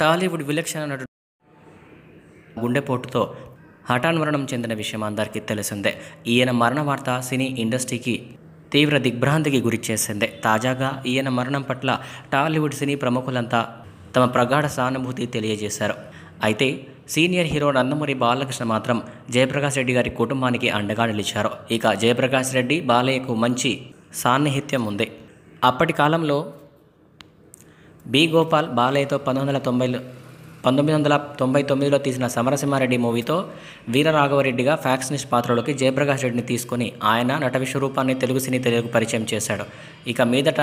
టాలీవుడ్ విలక్షణ నటుడు గుండెపోటుతో హఠాన్మరణం చెందిన విషయం అందరికీ తెలిసిందే ఈయన మరణ వార్త సినీ ఇండస్ట్రీకి తీవ్ర దిగ్భ్రాంతికి గురిచేసింది తాజాగా ఈయన మరణం పట్ల టాలీవుడ్ సినీ ప్రముఖులంతా తమ ప్రగాఢ సానుభూతి తెలియజేశారు అయితే సీనియర్ హీరో నందమూరి బాలకృష్ణ మాత్రం జయప్రకాష్ రెడ్డి గారి కుటుంబానికి అండగా నిలిచారు ఇక జయప్రకాష్ రెడ్డి బాలయ్యకు మంచి సాన్నిహిత్యం ఉంది అప్పటి కాలంలో బి గోపాల్ బాలయ్యతో పంతొమ్మిది వందల తొంభైలో పంతొమ్మిది వందల తొంభై తొమ్మిదిలో తీసిన సమరసింహారెడ్డి మూవీతో వీరరాఘవరెడ్డిగా ఫ్యాక్షనిస్ట్ పాత్రలోకి జయప్రకాష్ రెడ్డిని తీసుకుని ఆయన నట విశ్వరూపాన్ని తెలుగు సినీ తెలుగు పరిచయం చేశాడు ఇక మీదట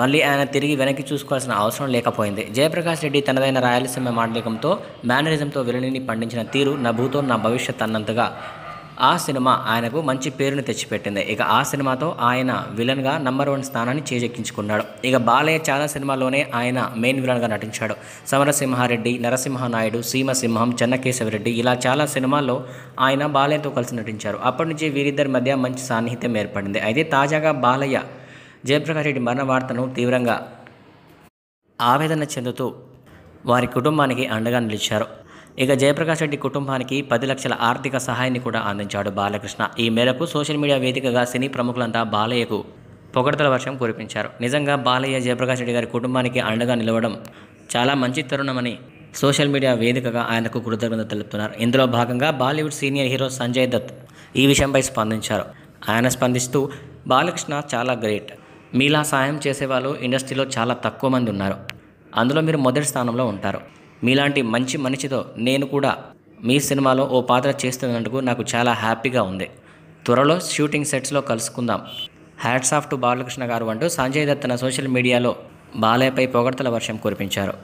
మళ్ళీ ఆయన తిరిగి వెనక్కి చూసుకోవాల్సిన అవసరం లేకపోయింది జయప్రకాష్ రెడ్డి తనదైన రాయలసీమ మాండలికంతో మేనరిజంతో విలనిని పండించిన తీరు నా భూతో నా భవిష్యత్ అన్నంతగా ఆ సినిమా ఆయనకు మంచి పేరును తెచ్చిపెట్టింది ఇక ఆ సినిమాతో ఆయన విలన్గా నంబర్ వన్ స్థానాన్ని చేజెక్కించుకున్నాడు ఇక బాలయ్య చాలా సినిమాల్లోనే ఆయన మెయిన్ విలన్గా నటించాడు సమరసింహారెడ్డి నరసింహ నాయుడు సీమసింహం చెన్నకేశవరెడ్డి ఇలా చాలా సినిమాల్లో ఆయన బాలయ్యతో కలిసి నటించారు అప్పటి నుంచి వీరిద్దరి మధ్య మంచి సాన్నిహిత్యం ఏర్పడింది అయితే తాజాగా బాలయ్య జయప్రకాష్ రెడ్డి మరణ వార్తను తీవ్రంగా ఆవేదన చెందుతూ వారి కుటుంబానికి అండగా నిలిచారు ఇక జయప్రకాష్ రెడ్డి కుటుంబానికి పది లక్షల ఆర్థిక సహాయాన్ని కూడా అందించాడు బాలకృష్ణ ఈ మేరకు సోషల్ మీడియా వేదికగా సినీ ప్రముఖులంతా బాలయ్యకు పొగడతల వర్షం కురిపించారు నిజంగా బాలయ్య జయప్రకాష్ రెడ్డి గారి కుటుంబానికి అండగా నిలవడం చాలా మంచి తరుణమని సోషల్ మీడియా వేదికగా ఆయనకు కృతజ్ఞత తెలుపుతున్నారు ఇందులో భాగంగా బాలీవుడ్ సీనియర్ హీరో సంజయ్ దత్ ఈ విషయంపై స్పందించారు ఆయన స్పందిస్తూ బాలకృష్ణ చాలా గ్రేట్ మీలా సాయం చేసేవాళ్ళు ఇండస్ట్రీలో చాలా తక్కువ మంది ఉన్నారు అందులో మీరు మొదటి స్థానంలో ఉంటారు మీలాంటి మంచి మనిషితో నేను కూడా మీ సినిమాలో ఓ పాత్ర చేస్తున్నందుకు నాకు చాలా హ్యాపీగా ఉంది త్వరలో షూటింగ్ సెట్స్లో కలుసుకుందాం హ్యాట్స్ ఆఫ్ టు బాలకృష్ణ గారు అంటూ సంజయ్ దత్ తన సోషల్ మీడియాలో బాలయ్యపై పొగడ్తల వర్షం కురిపించారు